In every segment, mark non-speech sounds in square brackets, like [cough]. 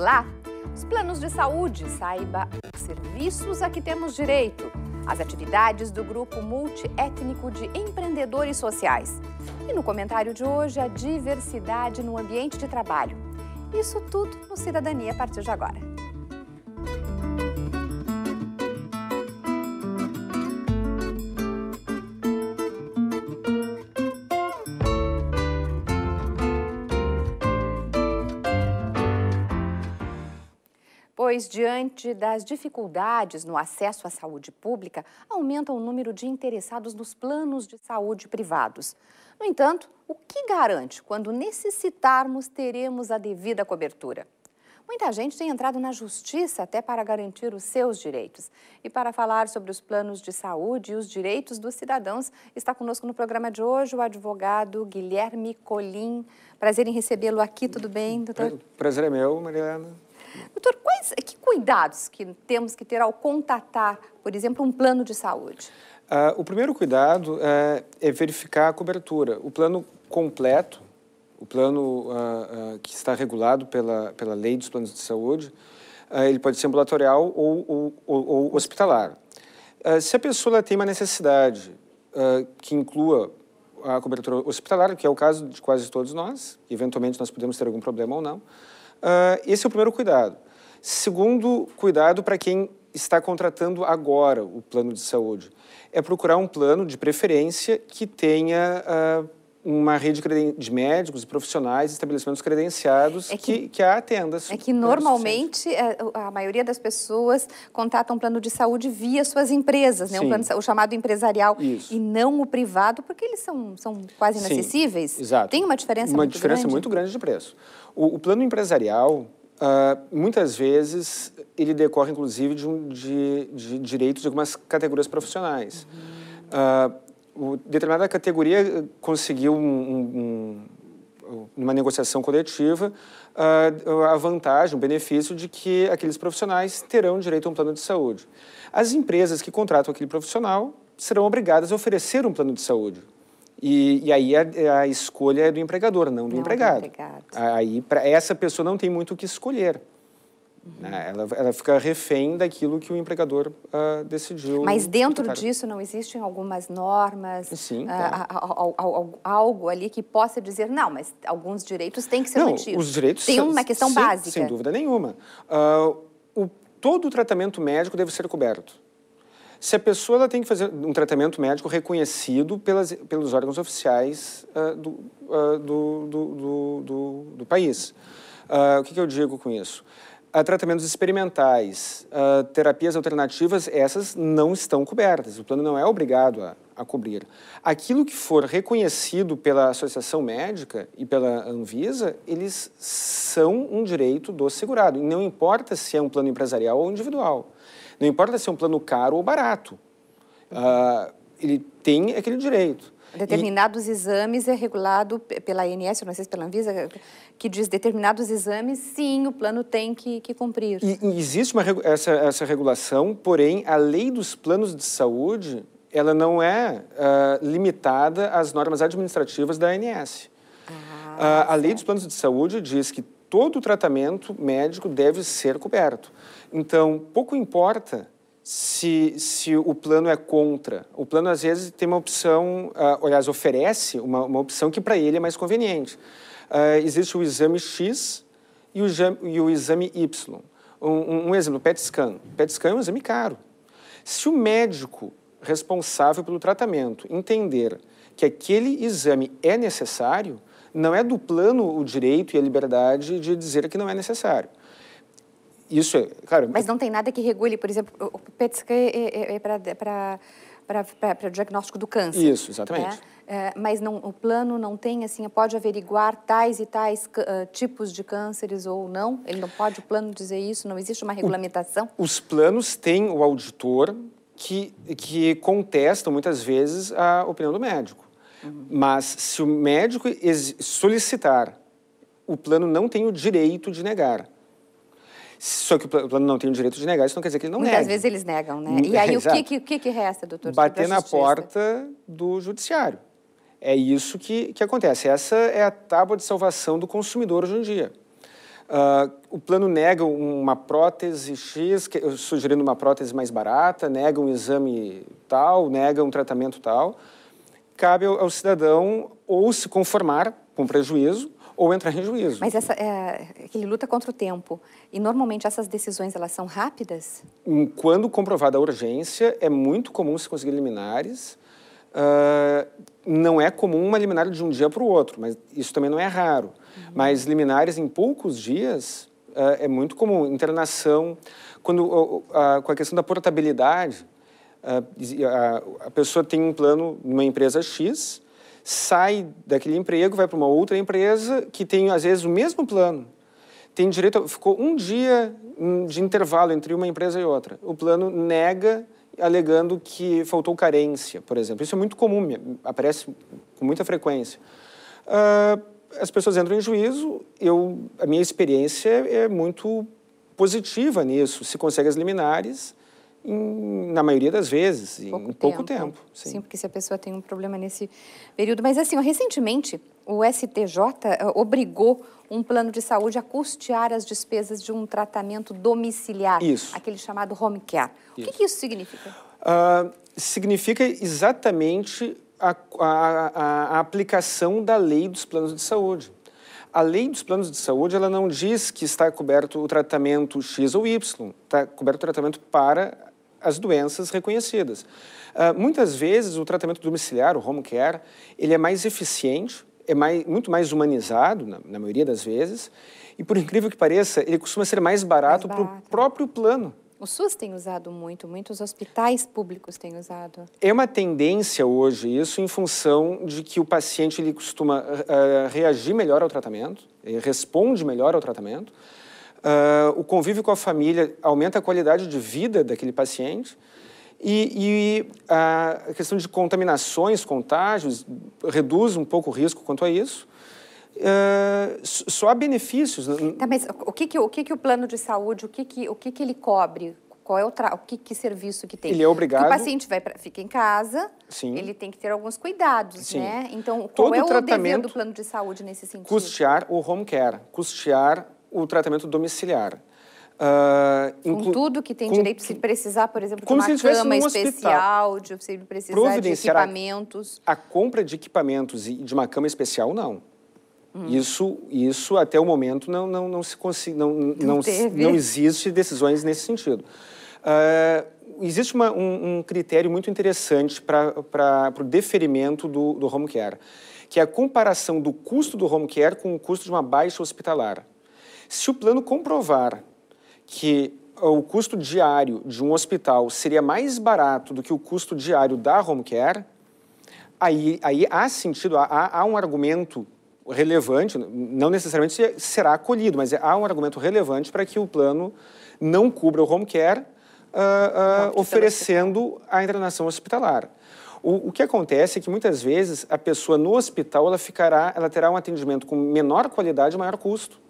Olá! Os planos de saúde, saiba os serviços a que temos direito, as atividades do grupo multiétnico de empreendedores sociais. E no comentário de hoje, a diversidade no ambiente de trabalho. Isso tudo no Cidadania a partir de agora. pois, diante das dificuldades no acesso à saúde pública, aumenta o número de interessados nos planos de saúde privados. No entanto, o que garante quando necessitarmos teremos a devida cobertura? Muita gente tem entrado na justiça até para garantir os seus direitos. E para falar sobre os planos de saúde e os direitos dos cidadãos, está conosco no programa de hoje o advogado Guilherme Colim. Prazer em recebê-lo aqui, tudo bem, doutor? Prazer é meu, Mariana. Doutor, quais que cuidados que temos que ter ao contatar, por exemplo, um plano de saúde? Ah, o primeiro cuidado é, é verificar a cobertura. O plano completo, o plano ah, ah, que está regulado pela, pela lei dos planos de saúde, ele pode ser ambulatorial ou, ou, ou, ou hospitalar. se a pessoa tem uma necessidade que inclua a cobertura hospitalar, que é o caso de quase todos nós, eventualmente nós podemos ter algum problema ou não, Uh, esse é o primeiro cuidado. Segundo cuidado para quem está contratando agora o plano de saúde é procurar um plano de preferência que tenha uh, uma rede de médicos e profissionais, estabelecimentos credenciados é que, que, que É que normalmente é, a maioria das pessoas contratam um plano de saúde via suas empresas, né? um plano, o chamado empresarial, Isso. e não o privado, porque eles são, são quase inacessíveis. Sim, exato. Tem uma diferença uma muito diferença grande? muito grande de preço. O, o plano empresarial, uh, muitas vezes, ele decorre, inclusive, de, um, de, de direitos de algumas categorias profissionais. Uhum. Uh, determinada categoria eh, conseguiu um, um, uma negociação coletiva ah, a, vantagem, o benefício de que aqueles profissionais terão direito a um plano de saúde. As empresas que contratam aquele profissional serão obrigadas a oferecer um plano de saúde. E, e aí a, é, é a, escolha é do empregador, não do não empregado. Do empregado. Aí pra, essa pessoa não tem muito o que escolher. Uhum. Né? Ela, ela fica refém daquilo que o empregador uh, decidiu. Mas dentro tratar. disso não existem algumas normas, Sim, tá. uh, algo, algo ali que possa dizer, não, mas alguns direitos têm que ser não, mantidos. Os direitos Tem uma questão sem, básica. Sem dúvida nenhuma. Uh, o, todo o tratamento médico deve ser coberto. Se a pessoa tem que fazer um tratamento médico reconhecido pelas, pelos órgãos oficiais ah, do, do, do, do, país. o que, que eu digo com isso? a tratamentos experimentais, a terapias alternativas, essas não estão cobertas. O plano não é obrigado a, a, cobrir. Aquilo que for reconhecido pela Associação Médica e pela Anvisa, eles são um direito do segurado. E não importa se é um plano empresarial ou individual. Não importa se é um plano caro ou barato. Uh, ele tem aquele direito. Determinados e... exames é regulado pela ANS, não sei se pela Anvisa, que diz determinados exames, sim, o plano tem que, que cumprir. E, e existe uma, essa, essa regulação, porém, a lei dos planos de saúde, ela não é uh, limitada às normas administrativas da ANS. Ah, uh, a lei dos planos de saúde diz que todo tratamento médico deve ser coberto. Então, pouco importa se, se o plano é contra. O plano, às vezes, tem uma opção, uh, aliás, oferece uma, uma opção que para ele é mais conveniente. Uh, existe o exame X e o, e o exame Y. Um, um, um exemplo, PET scan. PET scan é um exame caro. Se o médico responsável pelo tratamento entender que aquele exame é necessário, não é do plano o direito e a liberdade de dizer que não é necessário isso é, cara... Mas não tem nada que regule, por exemplo, o PET é, é, é, é para é para o diagnóstico do câncer. Isso, exatamente. Né? É, mas não, o plano não tem, assim, pode averiguar tais e tais uh, tipos de cânceres ou não? Ele não pode, o plano, dizer isso? Não existe uma regulamentação? O, os planos têm o auditor que, que contesta, muitas vezes, a opinião do médico. Uhum. Mas se o médico solicitar, o plano não tem o direito de negar. Só que o plano não tem o direito de negar, isso não quer dizer que ele não Muitas nega. Muitas vezes eles negam, né? E aí o [laughs] que, que, que, que resta, doutor? Bater na porta do judiciário. É isso que, que acontece. Essa é a tábua de salvação do consumidor hoje em dia. Uh, o plano nega uma prótese X, que, sugerindo uma prótese mais barata, nega um exame tal, nega um tratamento tal. Cabe ao, ao cidadão ou se conformar com prejuízo ou entrar em juízo. Mas essa, é, ele luta contra o tempo. E normalmente essas decisões elas são rápidas? Quando comprovada a urgência, é muito comum se conseguir liminares. Uh, não é comum uma liminar de um dia para o outro, mas isso também não é raro. Uhum. Mas liminares em poucos dias uh, é muito comum. Internação, quando, uh, com a questão da portabilidade, ah, a pessoa tem um plano numa empresa X, sai daquele emprego, vai para uma outra empresa que tem, às vezes, o mesmo plano. Tem direito, a, ficou um dia de intervalo entre uma empresa e outra. O plano nega, alegando que faltou carência, por exemplo. Isso é muito comum, aparece com muita frequência. Uh, as pessoas entram em juízo, eu, a minha experiência é muito positiva nisso. Se consegue as liminares, em, na maioria das vezes, pouco em pouco, pouco tempo. sim. sim. porque se a pessoa tem um problema nesse período. Mas, assim, ó, recentemente, o STJ eh, obrigou um plano de saúde a custear as despesas de um tratamento domiciliar, isso. aquele chamado home care. Isso. O que, que isso significa? Uh, significa exatamente a, a, a, aplicação da lei dos planos de saúde. A lei dos planos de saúde ela não diz que está coberto o tratamento X ou Y, está coberto o tratamento para as doenças reconhecidas. Uh, muitas vezes o tratamento domiciliar, o home care, ele é mais eficiente, é mais, muito mais humanizado, na, na maioria das vezes, e por incrível que pareça, ele costuma ser mais barato para o próprio plano. O SUS tem usado muito, muitos hospitais públicos têm usado. É uma tendência hoje isso em função de que o paciente ele costuma uh, reagir melhor ao tratamento, responde melhor ao tratamento. Uh, o convívio com a família aumenta a qualidade de vida daquele paciente e, e ah, a questão de contaminações, contágios, reduz um pouco o risco quanto a isso. Uh, só há benefícios. Né? Tá, mas o que que, o que que o plano de saúde, o que que, o que, que ele cobre? Qual é o, tra... o que, que serviço que tem? Ele é obrigado. Porque o paciente vai pra... fica em casa, Sim. ele tem que ter alguns cuidados, Sim. né? Então, qual Todo é o tratamento dever do plano de saúde nesse sentido? Custear o home care, custear o tratamento domiciliar. Uh, inclu... Com tudo que tem com... direito, se precisar, por exemplo, Como de uma cama especial, de, se precisar de equipamentos. A, a, compra de equipamentos e de uma cama especial, não. Hum. Isso, isso até o momento não, não, não se consi... não, não, não, não existe decisões nesse sentido. Uh, existe uma, um, um, critério muito interessante para o deferimento do, do home care, que é a comparação do custo do home care com o custo de uma baixa hospitalar. Se o plano comprovar que o custo diário de um hospital seria mais barato do que o custo diário da home care, aí, aí há sentido, há, há um argumento relevante, não necessariamente será acolhido, mas há um argumento relevante para que o plano não cubra o home care, uh, uh, oferecendo a internação hospitalar. O, o, que acontece é que muitas vezes a pessoa no hospital ela ficará, ela terá um atendimento com menor qualidade e maior custo.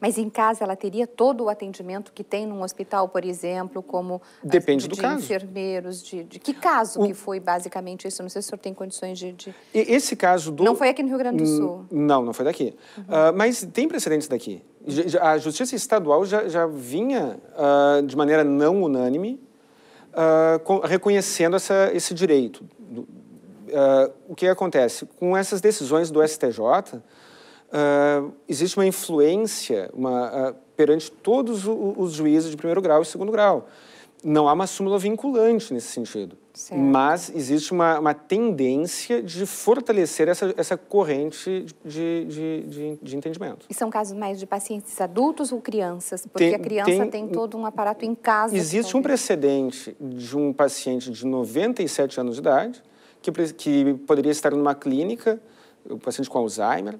Mas em casa ela teria todo o atendimento que tem num hospital, por exemplo, como Depende de, eh, do de caso. enfermeiros, de, de que caso o... que foi basicamente isso? Não sei se o senhor tem condições de, de... Esse caso do... Não foi aqui no Rio Grande do Sul? Não, não foi daqui. Uhum. Uh, mas tem precedentes daqui. A Justiça Estadual já, já vinha uh, de maneira não unânime uh, com, reconhecendo essa, esse direito. o que acontece? Com essas decisões do STJ, uh, existe uma influência uma, uh, perante todos os juízes de primeiro grau e segundo grau. Não há uma súmula vinculante nesse sentido. Certo. Mas existe uma, uma, tendência de fortalecer essa, essa corrente de, de, de, de, entendimento. E são casos mais de pacientes adultos ou crianças? Porque tem, a criança tem, tem, todo um aparato em casa. Existe um precedente de um paciente de 97 anos de idade que, que poderia estar numa clínica, o um paciente com Alzheimer,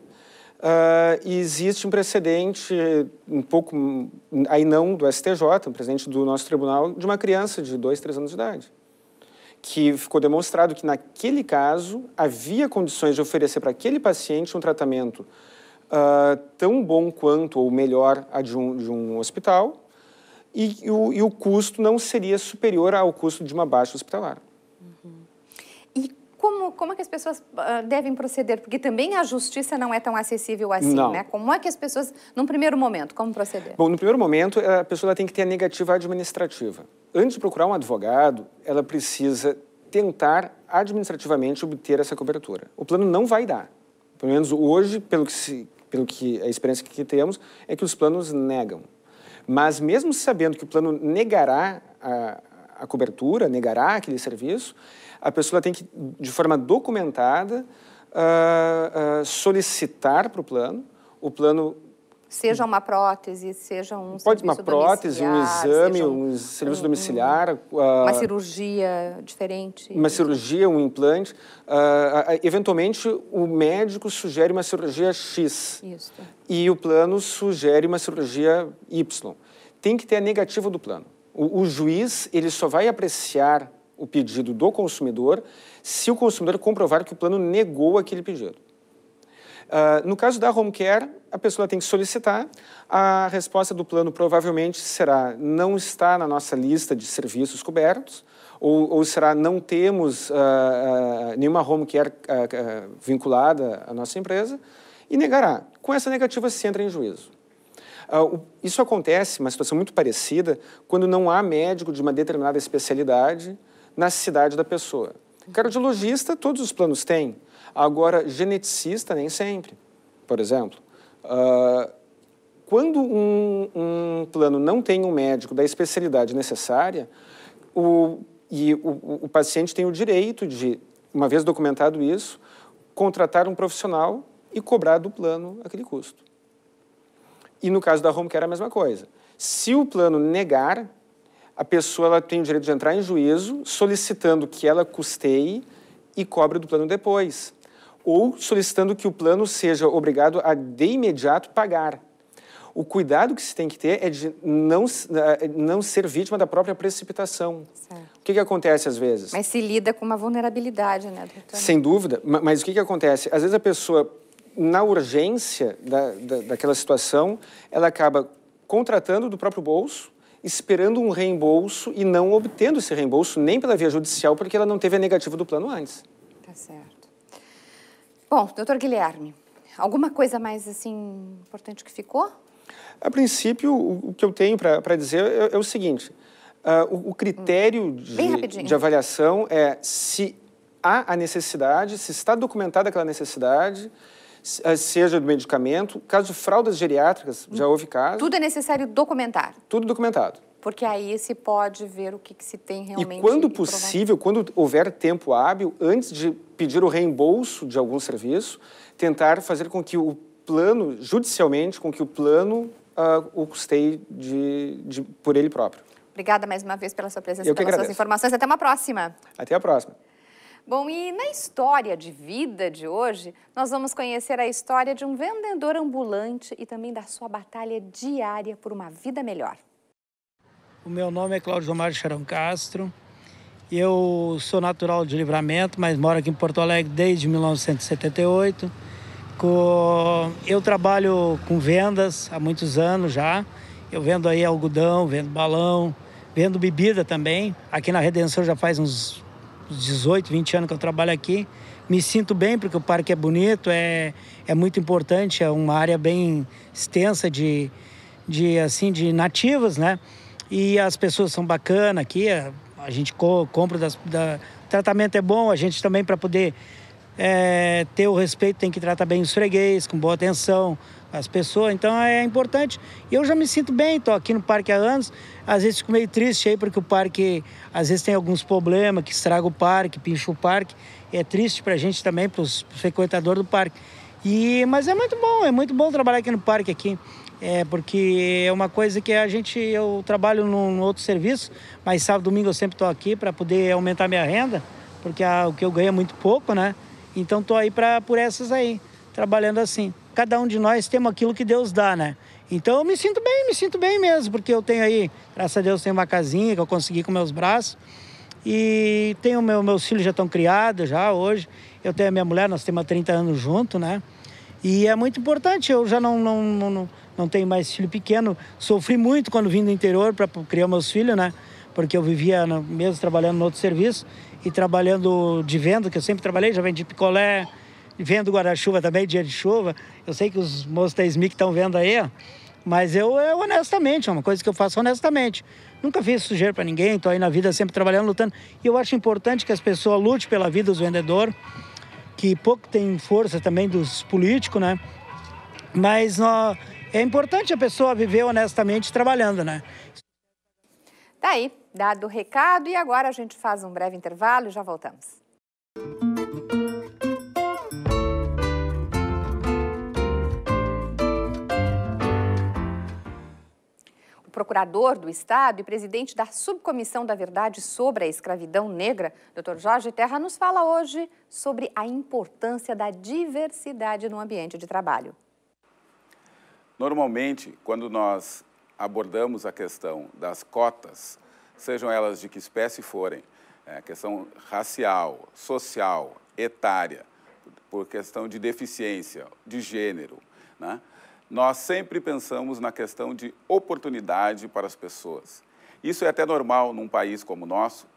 Uh, existe um precedente, um pouco, aí não do STJ, um precedente do nosso tribunal, de uma criança de dois, três anos de idade, que ficou demonstrado que naquele caso havia condições de oferecer para aquele paciente um tratamento uh, tão bom quanto ou melhor a de um, de um hospital e, e, o, e o custo não seria superior ao custo de uma baixa hospitalar. Como, como é que as pessoas uh, devem proceder? Porque também a justiça não é tão acessível assim, não. né? Como é que as pessoas, num primeiro momento, como proceder? Bom, no primeiro momento, a pessoa tem que ter a negativa administrativa. Antes de procurar um advogado, ela precisa tentar administrativamente obter essa cobertura. O plano não vai dar. Pelo menos hoje, pelo que, se, pelo que a experiência que temos, é que os planos negam. Mas mesmo sabendo que o plano negará a, a cobertura, negará aquele serviço, a pessoa tem que, de forma documentada, uh, uh, solicitar para o plano. O plano Seja uma prótese, seja um Pode uma prótese, um exame, um, um, serviço domiciliar. Um, ah, uma cirurgia diferente. Uma cirurgia, um implante. Uh, uh, eventualmente, o médico sugere uma cirurgia X. Isso. E o plano sugere uma cirurgia Y. Tem que ter a negativa do plano. O, o juiz ele só vai apreciar o pedido do consumidor se o consumidor comprovar que o plano negou aquele pedido. Uh, no caso da home care, a pessoa tem que solicitar. A resposta do plano provavelmente será não está na nossa lista de serviços cobertos, ou, ou será não temos uh, uh, nenhuma home care vinculada à nossa empresa, e negará. Com essa negativa, se entra em juízo. Ah, isso acontece, uma situação muito parecida, quando não há médico de uma determinada especialidade na cidade da pessoa. Cardiologista, todos os planos têm. Agora, geneticista, nem sempre, por exemplo. Ah, quando um, um plano não tem um médico da especialidade necessária, o, e o, o paciente tem o direito de, uma vez documentado isso, contratar um profissional e cobrar do plano aquele custo. E no caso da home care a mesma coisa. Se o plano negar, a pessoa ela tem o direito de entrar em juízo solicitando que ela custeie e cobre do plano depois. Ou solicitando que o plano seja obrigado a de imediato pagar. O cuidado que se tem que ter é de não, eh, não ser vítima da própria precipitação. Certo. O que, que acontece às vezes? Mas se lida com uma vulnerabilidade, né, doutor? Sem dúvida. Mas o que, que acontece? Às vezes a pessoa na urgência da, da, daquela situação, ela acaba contratando do próprio bolso, esperando um reembolso e não obtendo esse reembolso nem pela via judicial, porque ela não teve a negativa do plano antes. Tá certo. Bom, doutor Guilherme, alguma coisa mais assim importante que ficou? A princípio, o, que eu tenho para dizer é, é, o seguinte: uh, o, o, critério hum. de, de avaliação é se há a necessidade, se está documentada aquela necessidade eh, seja do medicamento. Caso de fraldas geriátricas, já houve casos. Tudo é necessário documentar? Tudo documentado. Porque aí se pode ver o que, que se tem realmente. E quando possível, quando houver tempo hábil, antes de pedir o reembolso de algum serviço, tentar fazer com que o plano, judicialmente, com que o plano uh, o custeie de, de, por ele próprio. Obrigada mais uma vez pela sua presença e pelas suas informações. Até uma próxima. Até a próxima. Bom, e na história de vida de hoje, nós vamos conhecer a história de um vendedor ambulante e também da sua batalha diária por uma vida melhor. O meu nome é Cláudio Omar Charão Castro. Eu sou natural de Livramento, mas moro aqui em Porto Alegre desde 1978. Eu trabalho com vendas há muitos anos já. Eu vendo aí algodão, vendo balão, vendo bebida também. Aqui na Redenção já faz uns 18, 20 anos que eu trabalho aqui. Me sinto bem porque o parque é bonito, é, é muito importante, é uma área bem extensa de, de assim de nativos, né? E as pessoas são bacanas aqui, a, é, a gente co, compra das, da, o tratamento é bom, a gente também para poder é, ter o respeito tem que tratar bem os freguês, com boa atenção, as pessoas, então é importante. Eu já me sinto bem, estou aqui no parque há anos, às vezes fico meio triste aí, porque o parque, às vezes tem alguns problemas, que estraga o parque, pincha o parque, é triste para a gente também, para os frequentadores do parque. E, mas é muito bom, é muito bom trabalhar aqui no parque aqui. É porque é uma coisa que a gente eu trabalho num outro serviço, mas sábado domingo eu sempre estou aqui para poder aumentar minha renda, porque a, o que eu ganho é muito pouco, né? Então estou aí para por essas aí, trabalhando assim cada um de nós temos aquilo que Deus dá, né? Então eu me sinto bem, me sinto bem mesmo, porque eu tenho aí, graças a Deus, tenho uma casinha que eu consegui com meus braços. E tenho meu, meus filhos já estão criados já hoje. Eu tenho a minha mulher, nós temos 30 anos junto, né? E é muito importante, eu já não, não, não, não tenho mais filho pequeno. Sofri muito quando vim do interior para criar meus filhos, né? Porque eu vivia mesmo trabalhando no outro serviço e trabalhando de venda, que eu sempre trabalhei, já vendi picolé, vendo guarda-chuva também, dia de chuva. Eu sei que os moços da SMIC estão vendo aí, mas eu, eu honestamente, é uma coisa que eu faço honestamente. Nunca fiz sujeira para ninguém, estou aí na vida sempre trabalhando, lutando. E eu acho importante que as pessoas lutem pela vida dos vendedores, que pouco tem força também dos políticos, né? Mas é importante a pessoa viver honestamente trabalhando, né? Tá aí, dado o recado, e agora a gente faz um breve intervalo e já voltamos. procurador do Estado e presidente da Subcomissão da Verdade sobre a Escravidão Negra, Dr. Jorge Terra, nos fala hoje sobre a importância da diversidade no ambiente de trabalho. Normalmente, quando nós abordamos a questão das cotas, sejam elas de que espécie forem, é, a questão racial, social, etária, por questão de deficiência, de gênero, né? nós sempre pensamos na questão de oportunidade para as pessoas. Isso é até normal num país como o nosso,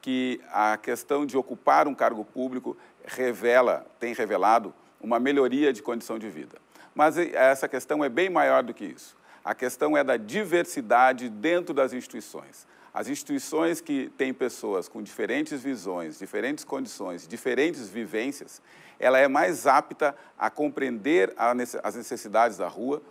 que a questão de ocupar um cargo público revela, tem revelado, uma melhoria de condição de vida. Mas essa questão é bem maior do que isso. A questão é da diversidade dentro das instituições. As instituições que têm pessoas com diferentes visões, diferentes condições, diferentes vivências, ela é mais apta a compreender as necessidades da rua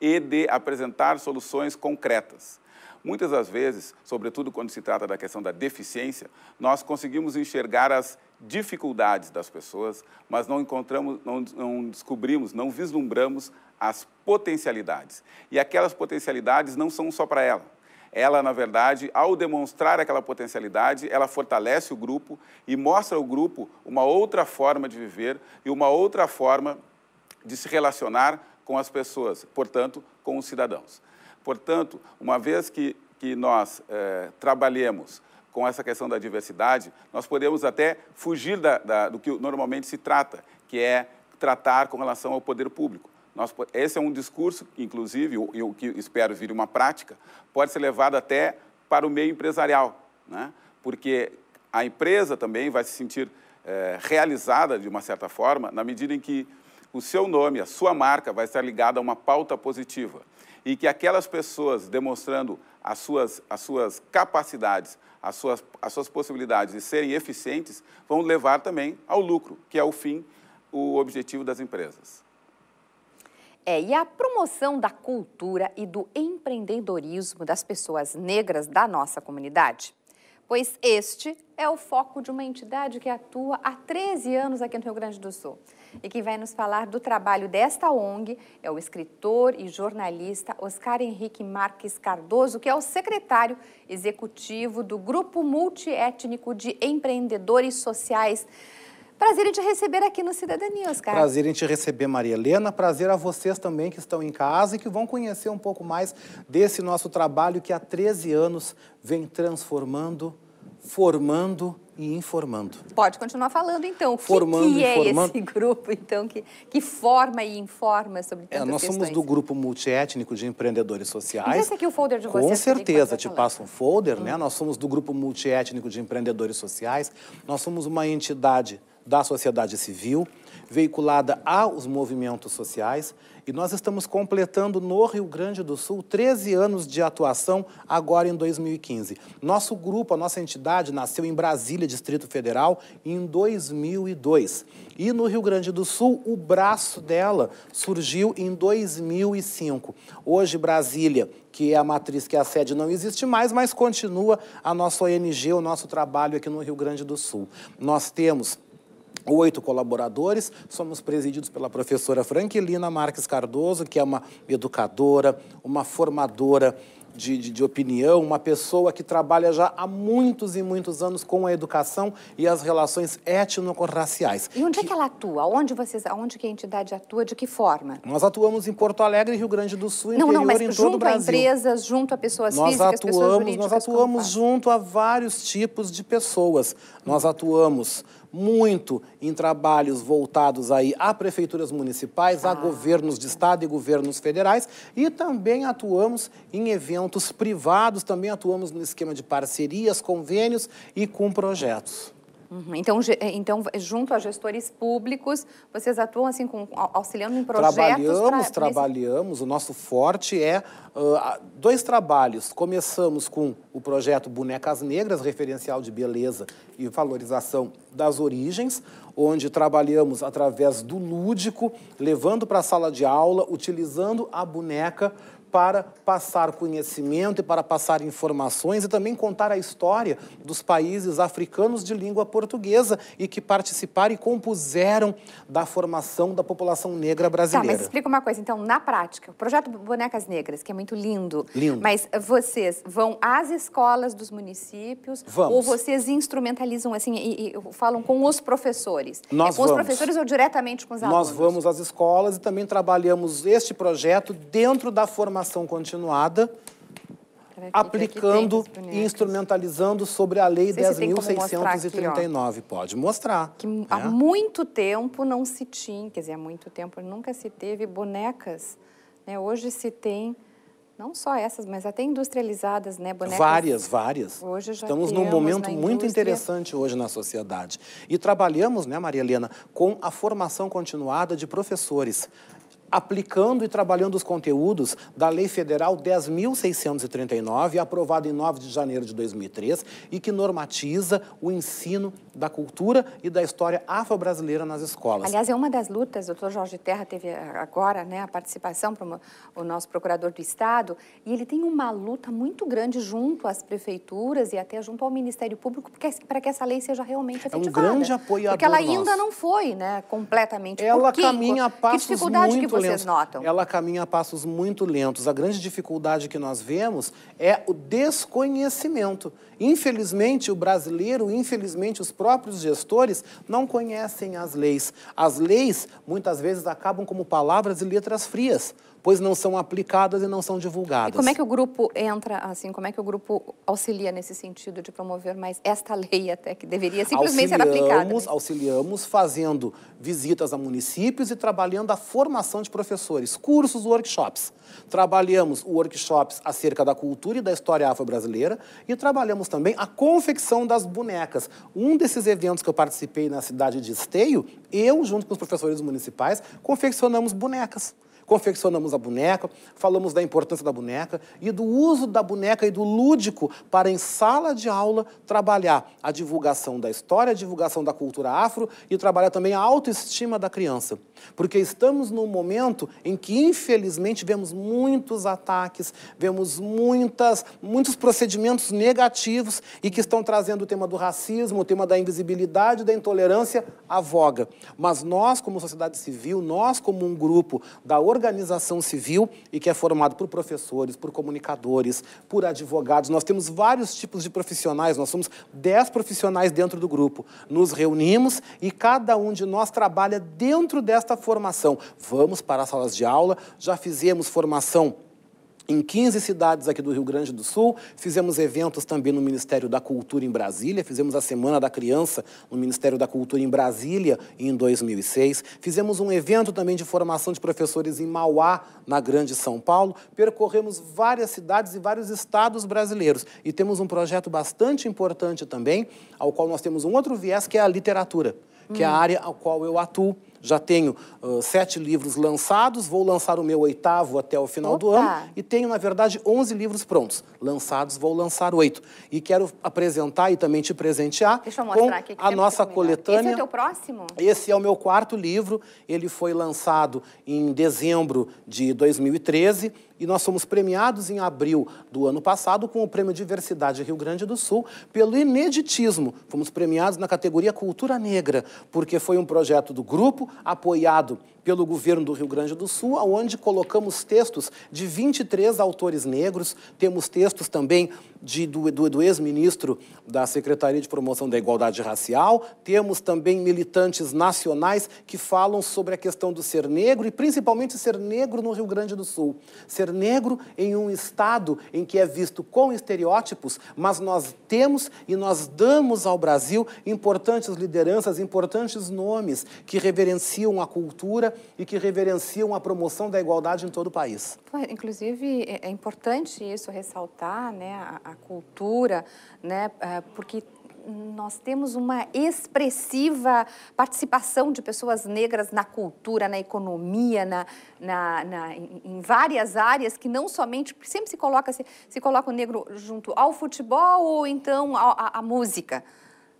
e de apresentar soluções concretas. Muitas das vezes, sobretudo quando se trata da questão da deficiência, nós conseguimos enxergar as dificuldades das pessoas, mas não encontramos, não, não, descobrimos, não vislumbramos as potencialidades. E aquelas potencialidades não são só para ela ela, na verdade, ao demonstrar aquela potencialidade, ela fortalece o grupo e mostra ao grupo uma outra forma de viver e uma outra forma de se relacionar com as pessoas, portanto, com os cidadãos. Portanto, uma vez que, que nós é, trabalhemos com essa questão da diversidade, nós podemos até fugir da, da, do que normalmente se trata, que é tratar com relação ao poder público. Nós, esse é um discurso, inclusive, e o que espero vir uma prática, pode ser levado até para o meio empresarial, né? porque a empresa também vai se sentir é, realizada, de uma certa forma, na medida em que o seu nome, a sua marca, vai estar ligada a uma pauta positiva. E que aquelas pessoas demonstrando as suas, as suas capacidades, as suas, as suas possibilidades de serem eficientes, vão levar também ao lucro, que é o fim, o objetivo das empresas. É, e a promoção da cultura e do empreendedorismo das pessoas negras da nossa comunidade? Pois este é o foco de uma entidade que atua há 13 anos aqui no Rio Grande do Sul. E que vai nos falar do trabalho desta ONG é o escritor e jornalista Oscar Henrique Marques Cardoso, que é o secretário executivo do Grupo Multiétnico de Empreendedores Sociais Prazer em te receber aqui no Cidadania, Oscar. Prazer em te receber, Maria Helena. Prazer a vocês também que estão em casa e que vão conhecer um pouco mais desse nosso trabalho que há 13 anos vem transformando, formando e informando. Pode continuar falando, então. que, Formando, que é informando. esse grupo, então, que, que forma e informa sobre tantas é, Nós questões. somos do grupo multiétnico de empreendedores sociais. esse aqui é o folder de vocês? Com certeza, te passa um folder, né? hum. né? Nós somos do grupo multiétnico de empreendedores sociais. Nós somos uma entidade da sociedade civil, veiculada aos movimentos sociais, e nós estamos completando no Rio Grande do Sul 13 anos de atuação agora em 2015. Nosso grupo, a nossa entidade, nasceu em Brasília, Distrito Federal, em 2002. E no Rio Grande do Sul, o braço dela surgiu em 2005. Hoje, Brasília, que é a matriz, que é a sede, não existe mais, mas continua a nossa ONG, o nosso trabalho aqui no Rio Grande do Sul. Nós temos oito colaboradores, somos presididos pela professora Franquilina Marques Cardoso, que é uma educadora, uma formadora de, de, de, opinião, uma pessoa que trabalha já há muitos e muitos anos com a educação e as relações étnico-raciais. E onde é que... é que ela atua? Onde vocês, onde que a entidade atua? De que forma? Nós atuamos em Porto Alegre, Rio Grande do Sul, não, não, mas em todo o Brasil. junto a empresas, junto a pessoas nós físicas, atuamos, pessoas jurídicas. Nós atuamos junto a vários tipos de pessoas. Nós atuamos muito em trabalhos voltados aí a prefeituras municipais, ah. a governos de estado e governos federais e também atuamos em eventos privados, também atuamos no esquema de parcerias, convênios e com projetos. Uhum. Então, eh, então, junto a gestores públicos, vocês atuam assim com auxiliando em projetos? Trabalhamos, pra... trabalhamos. O nosso forte é uh, dois trabalhos. Começamos com o projeto Bonecas Negras, referencial de beleza e valorização das origens, onde trabalhamos através do lúdico, levando para a sala de aula, utilizando a boneca para passar conhecimento e para passar informações e também contar a história dos países africanos de língua portuguesa e que participaram e compuseram da formação da população negra brasileira. Tá, mas explica uma coisa, então, na prática, o projeto Bonecas Negras, que é muito lindo, lindo. mas vocês vão às escolas dos municípios vamos. ou vocês instrumentalizam assim e, e falam com os professores? Nós é com vamos. os professores ou diretamente com os alunos? Nós vamos às escolas e também trabalhamos este projeto dentro da formação formação continuada, aplicando e instrumentalizando sobre a Lei 10.639. Pode mostrar. Que né? há muito tempo não se tinha, quer dizer, há muito tempo nunca se teve bonecas. Né? Hoje se tem não só essas, mas até industrializadas, né, bonecas? Várias, várias. Hoje já Estamos num momento muito interessante hoje na sociedade. E trabalhamos, né, Maria Helena, com a formação continuada de professores aplicando e trabalhando os conteúdos da Lei Federal 10.639, aprovada em 9 de janeiro de 2003, e que normatiza o ensino da cultura e da história afro-brasileira nas escolas. Aliás, é uma das lutas, o doutor Jorge Terra teve eh, agora né, a participação para o nosso procurador do Estado, e ele tem uma luta muito grande junto às prefeituras e até junto ao Ministério Público para que essa lei seja realmente efetivada. É um grande apoiador Porque ela ainda nosso. não foi né, completamente. Ela caminha a passos que dificuldade muito que vocês notam? Ela caminha a passos muito lentos. A grande dificuldade que nós vemos é o desconhecimento. Infelizmente, o brasileiro, infelizmente, os próprios gestores não conhecem as leis. As leis, muitas vezes, acabam como palavras e letras frias pois não são aplicadas e não são divulgadas. E como é que o grupo entra assim? Como é que o grupo auxilia nesse sentido de promover mais esta lei até que deveria simplesmente auxiliamos, ser aplicada? Né? Auxiliamos fazendo visitas a municípios e trabalhando a formação de professores, cursos, workshops. Trabalhamos workshops acerca da cultura e da história afro-brasileira e trabalhamos também a confecção das bonecas. Um desses eventos que eu participei na cidade de Esteio, eu, junto com os professores municipais, confeccionamos bonecas confeccionamos a boneca, falamos da importância da boneca e do uso da boneca e do lúdico para, em sala de aula, trabalhar a divulgação da história, a divulgação da cultura afro e trabalhar também a autoestima da criança. Porque estamos num momento em que, infelizmente, vemos muitos ataques, vemos muitas, muitos procedimentos negativos e que estão trazendo o tema do racismo, o tema da invisibilidade, da intolerância à voga. Mas nós, como sociedade civil, nós, como um grupo da organização, organização civil e que é formado por professores, por comunicadores, por advogados. Nós temos vários tipos de profissionais, nós somos 10 profissionais dentro do grupo. Nos reunimos e cada um de nós trabalha dentro desta formação. Vamos para as salas de aula, já fizemos formação em 15 cidades aqui do Rio Grande do Sul. Fizemos eventos também no Ministério da Cultura em Brasília, fizemos a Semana da Criança no Ministério da Cultura em Brasília em 2006. Fizemos um evento também de formação de professores em Mauá, na Grande São Paulo. Percorremos várias cidades e vários estados brasileiros e temos um projeto bastante importante também, ao qual nós temos um outro viés que é a literatura, que hum. é a hum. área ao qual eu atuo. Já tenho uh, sete livros lançados, vou lançar o meu oitavo até o final Opa. do ano e tenho, na verdade, onze livros prontos. Lançados, vou lançar oito. E quero apresentar e também te presentear com aqui, a nossa coletânea. Esse é o teu próximo? Esse é o meu quarto livro. Ele foi lançado em dezembro de 2013 e nós fomos premiados em abril do ano passado com o Prêmio Diversidade Rio Grande do Sul pelo ineditismo. Fomos premiados na categoria Cultura Negra, porque foi um projeto do grupo apoiado pelo governo do Rio Grande do Sul, onde colocamos textos de 23 autores negros, temos textos também de, do, do, do ex-ministro da Secretaria de Promoção da Igualdade Racial, temos também militantes nacionais que falam sobre a questão do ser negro e principalmente ser negro no Rio Grande do Sul, ser negro em um Estado em que é visto com estereótipos, mas nós temos e nós damos ao Brasil importantes lideranças, importantes nomes que reverenciam a cultura e que reverenciam a promoção da igualdade em todo o país. Inclusive, é, é importante isso ressaltar, né, a, a cultura, né, é, porque nós temos uma expressiva participação de pessoas negras na cultura, na economia, na, na, na em várias áreas que não somente sempre se coloca se, se coloca o negro junto ao futebol ou então à música.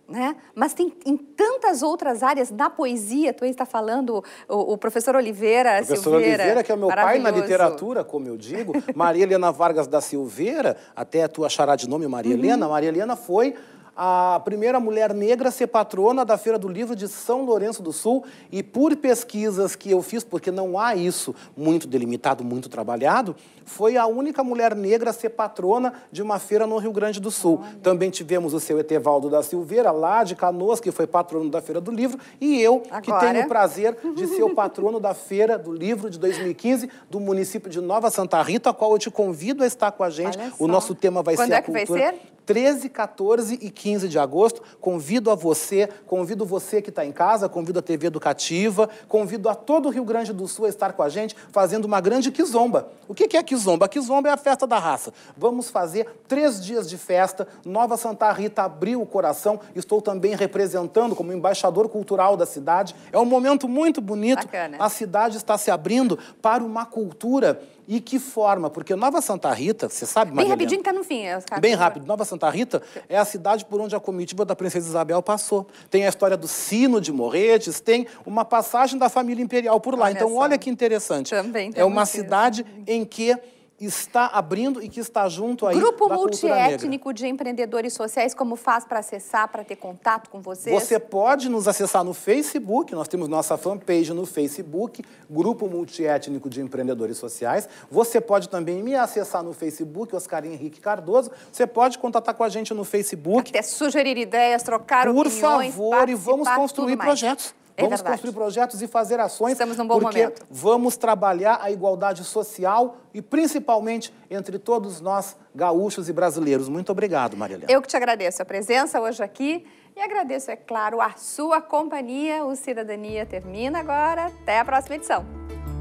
Né? Mas tem em tantas outras áreas, na poesia, tu está falando o, o, professor Oliveira o professor Silveira. Oliveira, que é o meu pai na literatura, como eu digo, Maria Helena Vargas da Silveira, até tu achará de nome Maria Helena, uhum. Maria Helena foi a primeira mulher negra a ser patrona da Feira do Livro de São Lourenço do Sul e por pesquisas que eu fiz, porque não há isso muito delimitado, muito trabalhado, foi a única mulher negra a ser patrona de uma feira no Rio Grande do Sul. Olha. Também tivemos o seu Etevaldo da Silveira, lá de Canoas, que foi patrono da Feira do Livro, e eu, Agora. que tenho o prazer de ser o [laughs] patrono da Feira do Livro de 2015 do município de Nova Santa Rita, a qual eu te convido a estar com a gente. O nosso tema vai Quando ser é a cultura. é que vai ser? 13, 14 e 15 de agosto. Convido a você, convido você que está em casa, convido a TV Educativa, convido a todo o Rio Grande do Sul a estar com a gente fazendo uma grande quizomba. O que é quizomba? quizomba é a festa da raça. Vamos fazer três dias de festa. Nova Santa Rita abriu o coração. Estou também representando como embaixador cultural da cidade. É um momento muito bonito. Bacana. A cidade está se abrindo para uma cultura e que forma, porque Nova Santa Rita, você sabe, Bem Marilena? rapidinho que tá no fim. Oscar. Bem rápido. Nova Santa Rita é a cidade por onde a comitiva da princesa Isabel passou. Tem a história do sino de Morretes, tem uma passagem da família imperial por lá. Olha então, só. olha que interessante. Também. É uma cidade em que está abrindo e que está junto aí Grupo multiétnico de empreendedores sociais, como faz para acessar, para ter contato com vocês? Você pode nos acessar no Facebook, nós temos nossa fanpage no Facebook, Grupo Multiétnico de Empreendedores Sociais. Você pode também me acessar no Facebook, Oscar Henrique Cardoso. Você pode contatar com a gente no Facebook. Até sugerir ideias, trocar Por opiniões, Por favor, e vamos construir projetos. É vamos verdade. construir projetos e fazer ações. Estamos num bom porque momento. Vamos trabalhar a igualdade social e principalmente entre todos nós, gaúchos e brasileiros. Muito obrigado, Marília. Eu que te agradeço a presença hoje aqui e agradeço, é claro, a sua companhia. O Cidadania termina agora. Até a próxima edição.